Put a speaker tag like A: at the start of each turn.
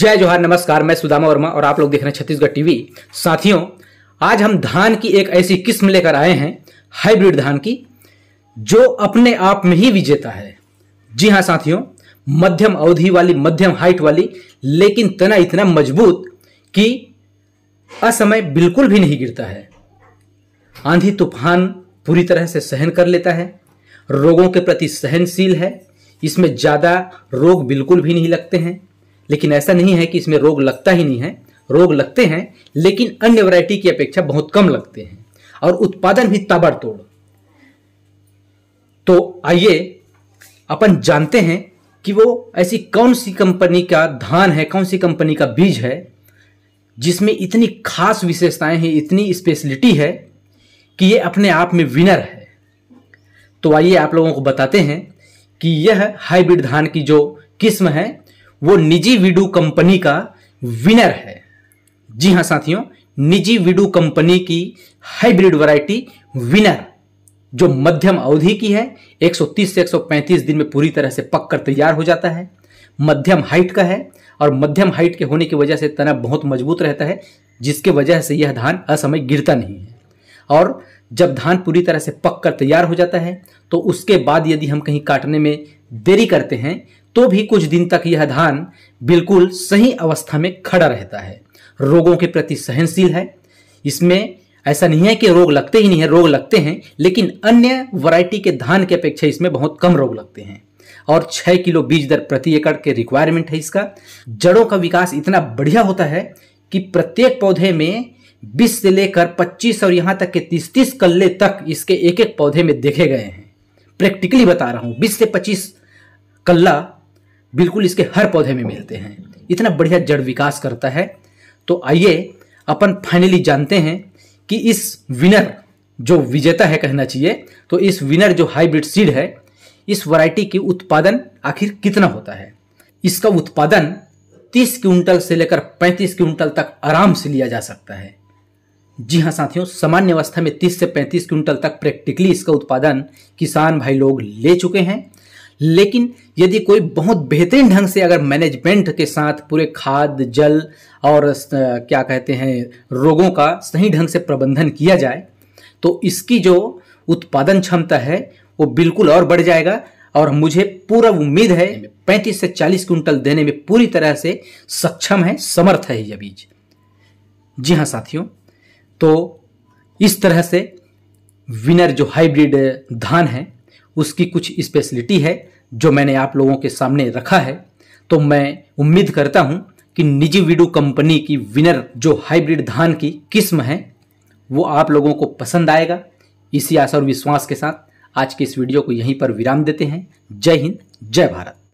A: जय जोहार नमस्कार मैं सुदामा वर्मा और आप लोग देख रहे हैं छत्तीसगढ़ टीवी साथियों आज हम धान की एक ऐसी किस्म लेकर आए हैं हाइब्रिड धान की जो अपने आप में ही विजेता है जी हाँ साथियों मध्यम अवधि वाली मध्यम हाइट वाली लेकिन तना इतना मजबूत कि असमय बिल्कुल भी नहीं गिरता है आंधी तूफान पूरी तरह से सहन कर लेता है रोगों के प्रति सहनशील है इसमें ज़्यादा रोग बिल्कुल भी नहीं लगते हैं लेकिन ऐसा नहीं है कि इसमें रोग लगता ही नहीं है रोग लगते हैं लेकिन अन्य वैरायटी की अपेक्षा बहुत कम लगते हैं और उत्पादन भी ताबड़तोड़ तो आइए अपन जानते हैं कि वो ऐसी कौन सी कंपनी का धान है कौन सी कंपनी का बीज है जिसमें इतनी खास विशेषताएं हैं इतनी स्पेशलिटी है कि ये अपने आप में विनर है तो आइए आप लोगों को बताते हैं कि यह हाइब्रिड धान की जो किस्म है वो निजी वीडू कंपनी का विनर है जी हाँ साथियों निजी वीडू कंपनी की हाइब्रिड वैरायटी विनर जो मध्यम अवधि की है 130 से 135 दिन में पूरी तरह से पककर तैयार हो जाता है मध्यम हाइट का है और मध्यम हाइट के होने की वजह से तना बहुत मजबूत रहता है जिसके वजह से यह धान असमय गिरता नहीं है और जब धान पूरी तरह से पक कर तैयार हो जाता है तो उसके बाद यदि हम कहीं काटने में देरी करते हैं तो भी कुछ दिन तक यह धान बिल्कुल सही अवस्था में खड़ा रहता है रोगों के प्रति सहनशील है इसमें ऐसा नहीं है कि रोग लगते ही नहीं है रोग लगते हैं लेकिन अन्य वैरायटी के धान की अपेक्षा इसमें बहुत कम रोग लगते हैं और छः किलो बीज दर प्रति एकड़ के रिक्वायरमेंट है इसका जड़ों का विकास इतना बढ़िया होता है कि प्रत्येक पौधे में बीस से लेकर पच्चीस और यहाँ तक के तीस तीस कल्ले तक इसके एक एक पौधे में देखे गए हैं प्रैक्टिकली बता रहा हूँ बीस से पच्चीस कल्ला बिल्कुल इसके हर पौधे में मिलते हैं इतना बढ़िया जड़ विकास करता है तो आइए अपन फाइनली जानते हैं कि इस विनर जो विजेता है कहना चाहिए तो इस विनर जो हाइब्रिड सीड है इस वैरायटी की उत्पादन आखिर कितना होता है इसका उत्पादन 30 क्विंटल से लेकर 35 क्विंटल तक आराम से लिया जा सकता है जी हाँ साथियों सामान्य अवस्था में 30 से 35 क्विंटल तक प्रैक्टिकली इसका उत्पादन किसान भाई लोग ले चुके हैं लेकिन यदि कोई बहुत बेहतरीन ढंग से अगर मैनेजमेंट के साथ पूरे खाद जल और क्या कहते हैं रोगों का सही ढंग से प्रबंधन किया जाए तो इसकी जो उत्पादन क्षमता है वो बिल्कुल और बढ़ जाएगा और मुझे पूरा उम्मीद है 35 से 40 क्विंटल देने में पूरी तरह से सक्षम है समर्थ है यह बीज जी हाँ साथियों तो इस तरह से विनर जो हाइब्रिड धान है उसकी कुछ स्पेशलिटी है जो मैंने आप लोगों के सामने रखा है तो मैं उम्मीद करता हूँ कि निजी वीडू कंपनी की विनर जो हाइब्रिड धान की किस्म है वो आप लोगों को पसंद आएगा इसी आशा और विश्वास के साथ आज के इस वीडियो को यहीं पर विराम देते हैं जय हिंद जय भारत